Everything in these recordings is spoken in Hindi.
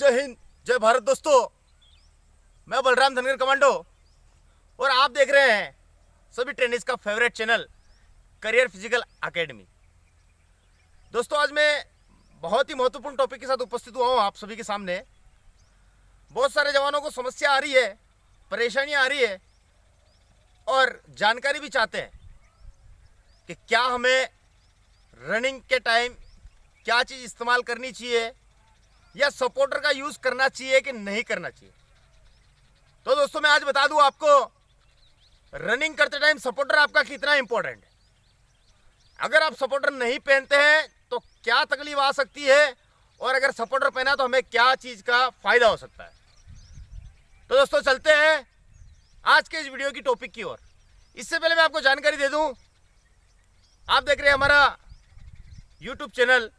जय हिंद जय भारत दोस्तों मैं बलराम धनगर कमांडो और आप देख रहे हैं सभी ट्रेनिस का favourite channel career physical academy दोस्तों आज मैं बहुत ही महत्वपूर्ण टॉपिक के साथ उपस्थित हुआ हूँ आप सभी के सामने बहुत सारे जवानों को समस्या आ रही है परेशानियाँ आ रही है और जानकारी भी चाहते हैं कि क्या हमें रनिंग के टाइम क्या चीज़ इस्तेमाल करनी चाहिए या सपोर्टर का यूज करना चाहिए कि नहीं करना चाहिए तो दोस्तों मैं आज बता दूं आपको रनिंग करते टाइम सपोर्टर आपका कितना इंपॉर्टेंट है अगर आप सपोर्टर नहीं पहनते हैं तो क्या तकलीफ आ सकती है और अगर सपोर्टर पहना तो हमें क्या चीज़ का फायदा हो सकता है तो दोस्तों चलते हैं आज के इस वीडियो की टॉपिक की ओर इससे पहले मैं आपको जानकारी दे दूं आप देख रहे हैं हमारा यूट्यूब चैनल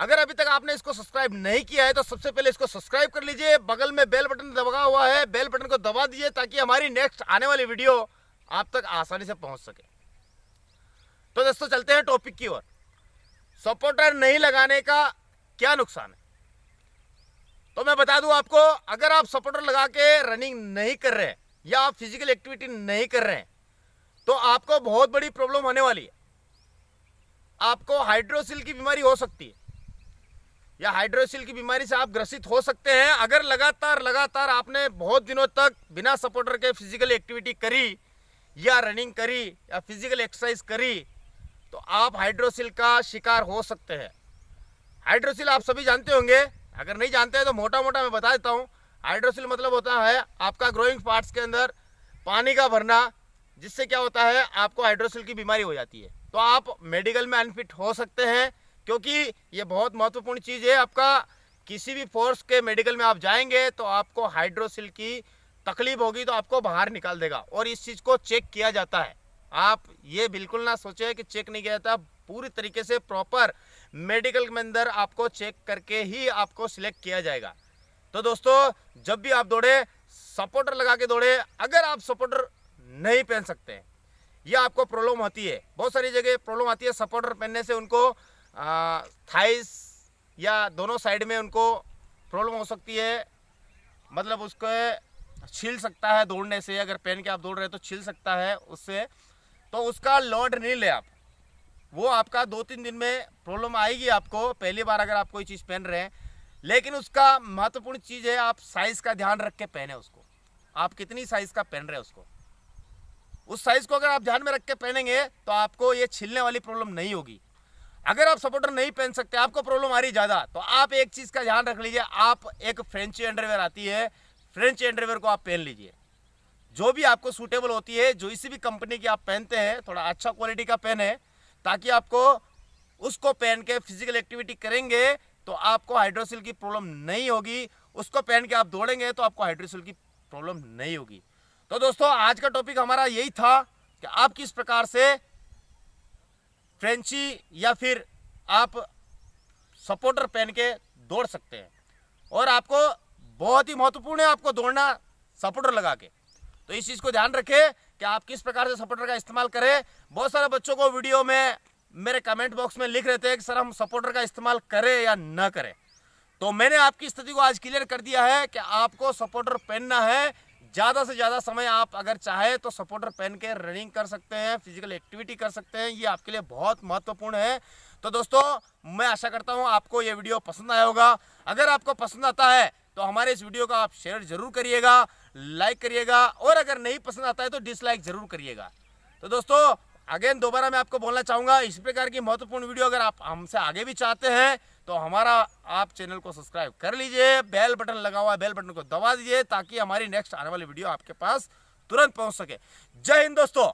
अगर अभी तक आपने इसको सब्सक्राइब नहीं किया है तो सबसे पहले इसको सब्सक्राइब कर लीजिए बगल में बेल बटन दबा हुआ है बेल बटन को दबा दीजिए ताकि हमारी नेक्स्ट आने वाली वीडियो आप तक आसानी से पहुंच सके तो दोस्तों चलते हैं टॉपिक की ओर सपोर्टर नहीं लगाने का क्या नुकसान है तो मैं बता दूं आपको अगर आप सपोर्टर लगा के रनिंग नहीं कर रहे या आप फिजिकल एक्टिविटी नहीं कर रहे हैं तो आपको बहुत बड़ी प्रॉब्लम होने वाली है आपको हाइड्रोसिल की बीमारी हो सकती है या हाइड्रोसिल की बीमारी से आप ग्रसित हो सकते हैं अगर लगातार लगातार आपने बहुत दिनों तक बिना सपोर्टर के फिजिकल एक्टिविटी करी या रनिंग करी या फिजिकल एक्सरसाइज करी तो आप हाइड्रोसिल का शिकार हो सकते हैं हाइड्रोसिल आप सभी जानते होंगे अगर नहीं जानते हैं तो मोटा मोटा मैं बता देता हूँ हाइड्रोसिल मतलब होता है आपका ग्रोइंग पार्ट्स के अंदर पानी का भरना जिससे क्या होता है आपको हाइड्रोसिल की बीमारी हो जाती है तो आप मेडिकल में अनफिट हो सकते हैं क्योंकि ये बहुत महत्वपूर्ण चीज़ है आपका किसी भी फोर्स के मेडिकल में आप जाएंगे तो आपको हाइड्रोसिल की तकलीफ होगी तो आपको बाहर निकाल देगा और इस चीज़ को चेक किया जाता है आप ये बिल्कुल ना सोचे कि चेक नहीं किया जाता पूरी तरीके से प्रॉपर मेडिकल के अंदर आपको चेक करके ही आपको सिलेक्ट किया जाएगा तो दोस्तों जब भी आप दौड़े सपोर्टर लगा के दौड़े अगर आप सपोर्टर नहीं पहन सकते यह आपको प्रॉब्लम होती है बहुत सारी जगह प्रॉब्लम आती है सपोर्टर पहनने से उनको थाइस या दोनों साइड में उनको प्रॉब्लम हो सकती है मतलब उसको छिल सकता है दौड़ने से अगर पहन के आप दौड़ रहे हैं तो छिल सकता है उससे तो उसका लॉड नहीं ले आप वो आपका दो तीन दिन में प्रॉब्लम आएगी आपको पहली बार अगर आप कोई चीज़ पहन रहे हैं लेकिन उसका महत्वपूर्ण चीज़ है आप साइज़ का ध्यान रख के पहने उसको आप कितनी साइज़ का पहन रहे हैं उसको उस साइज़ को अगर आप ध्यान में रख के पहनेंगे तो आपको ये छिलने वाली प्रॉब्लम नहीं होगी अगर आप सपोर्टर नहीं पहन सकते आपको प्रॉब्लम आ रही ज़्यादा तो आप एक चीज़ का ध्यान रख लीजिए आप एक फ्रेंच अंडरवेयर आती है फ्रेंच अंडरवेयर को आप पहन लीजिए जो भी आपको सूटेबल होती है जो इसी भी कंपनी की आप पहनते हैं थोड़ा अच्छा क्वालिटी का पेन है ताकि आपको उसको पहन के फिजिकल एक्टिविटी करेंगे तो आपको हाइड्रोसिल की प्रॉब्लम नहीं होगी उसको पहन के आप दौड़ेंगे तो आपको हाइड्रोसिल की प्रॉब्लम नहीं होगी तो दोस्तों आज का टॉपिक हमारा यही था कि आप किस प्रकार से फ्रेंची या फिर आप सपोर्टर पहन के दौड़ सकते हैं और आपको बहुत ही महत्वपूर्ण है आपको दौड़ना सपोर्टर लगा के तो इस चीज़ को ध्यान रखें कि आप किस प्रकार से सपोर्टर का इस्तेमाल करें बहुत सारे बच्चों को वीडियो में मेरे कमेंट बॉक्स में लिख रहे थे कि सर हम सपोर्टर का इस्तेमाल करें या न करें तो मैंने आपकी स्थिति को आज क्लियर कर दिया है कि आपको सपोर्टर पहनना है ज़्यादा से ज़्यादा समय आप अगर चाहे तो सपोर्टर पहन के रनिंग कर सकते हैं फिजिकल एक्टिविटी कर सकते हैं ये आपके लिए बहुत महत्वपूर्ण है तो दोस्तों मैं आशा करता हूँ आपको ये वीडियो पसंद आया होगा अगर आपको पसंद आता है तो हमारे इस वीडियो का आप शेयर जरूर करिएगा लाइक करिएगा और अगर नहीं पसंद आता है तो डिसलाइक जरूर करिएगा तो दोस्तों अगेन दोबारा मैं आपको बोलना चाहूँगा इस प्रकार की महत्वपूर्ण वीडियो अगर आप हमसे आगे भी चाहते हैं तो हमारा आप चैनल को सब्सक्राइब कर लीजिए बेल बटन लगा हुआ है बेल बटन को दबा दीजिए ताकि हमारी नेक्स्ट आने वाली वीडियो आपके पास तुरंत पहुंच सके जय हिंद दोस्तों